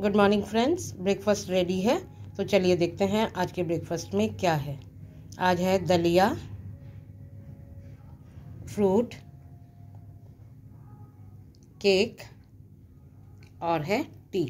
good morning friends breakfast ready है तो चलिए देखते हैं आज के ब्रेकफास्ट में क्या है आज है दलिया फ्रूट केक और है टी